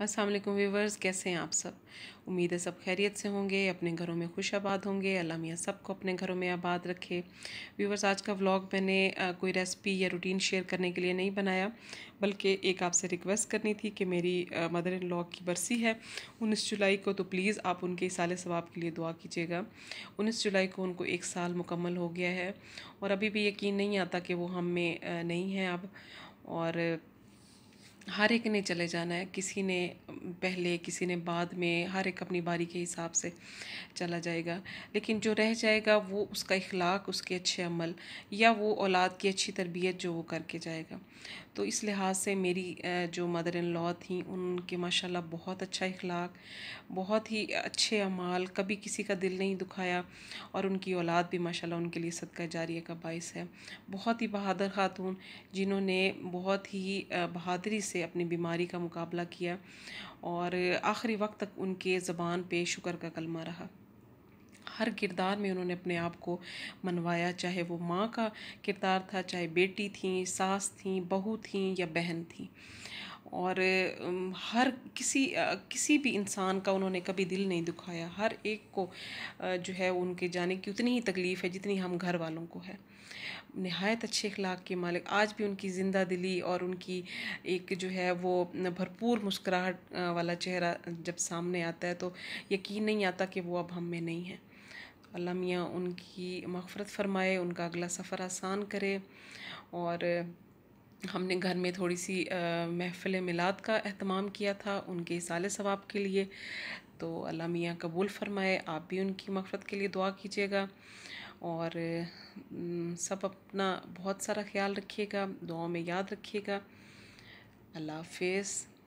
असल व्यूवर्स कैसे हैं आप सब उम्मीद है सब खैरियत से होंगे अपने घरों में खुश आबाद होंगे अल्लाह मियाँ सबको अपने घरों में आबाद रखे व्यूवर्स आज का व्लॉग मैंने कोई रेसिपी या रूटीन शेयर करने के लिए नहीं बनाया बल्कि एक आपसे रिक्वेस्ट करनी थी कि मेरी मदर इन लॉ की बरसी है उन्नीस जुलाई को तो प्लीज़ आप उनके साल सवाब के लिए दुआ कीजिएगा उन्नीस जुलाई को उनको एक साल मुकम्मल हो गया है और अभी भी यकीन नहीं आता कि वो हम में नहीं है अब और हर एक ने चले जाना है किसी ने पहले किसी ने बाद में हर एक अपनी बारी के हिसाब से चला जाएगा लेकिन जो रह जाएगा वो उसका इखलाक उसके अच्छे अमल या वो औलाद की अच्छी तरबियत जो वो करके जाएगा तो इस लिहाज से मेरी जो मदर इन लॉ थी उनके माशाल्लाह बहुत अच्छा इखलाक बहुत ही अच्छे अमाल कभी किसी का दिल नहीं दुखाया और उनकी औलाद भी माशाल्लाह उनके लिए सदका जारिया का बायस है बहुत ही बहादुर ख़ातून जिन्होंने बहुत ही बहादुरी से से अपनी बीमारी का मुकाबला किया और आखिरी वक्त तक उनके ज़बान पे शुक्र का कलमा रहा हर किरदार में उन्होंने अपने आप को मनवाया चाहे वो माँ का किरदार था चाहे बेटी थी सास थी बहू थी या बहन थी और हर किसी किसी भी इंसान का उन्होंने कभी दिल नहीं दुखाया हर एक को जो है उनके जाने की उतनी ही तकलीफ़ है जितनी हम घर वालों को है नहायत अच्छे अखलाक के मालिक आज भी उनकी ज़िंदा दिली और उनकी एक जो है वो भरपूर मुस्कुराहट वाला चेहरा जब सामने आता है तो यकीन नहीं आता कि वो अब हम में नहीं है अल्लाह मियाँ उनकी मफ़रत फरमाए उनका अगला सफ़र आसान करे और हमने घर में थोड़ी सी महफ़िल मिलाद का अहतमाम किया था उनके साल सवाब के लिए तो अल्लाह मियाँ कबूल फरमाए आप भी उनकी मफ़रत के लिए दुआ कीजिएगा और सब अपना बहुत सारा ख्याल रखिएगा दुआओं में याद रखिएगा अल्लाह हाफिज़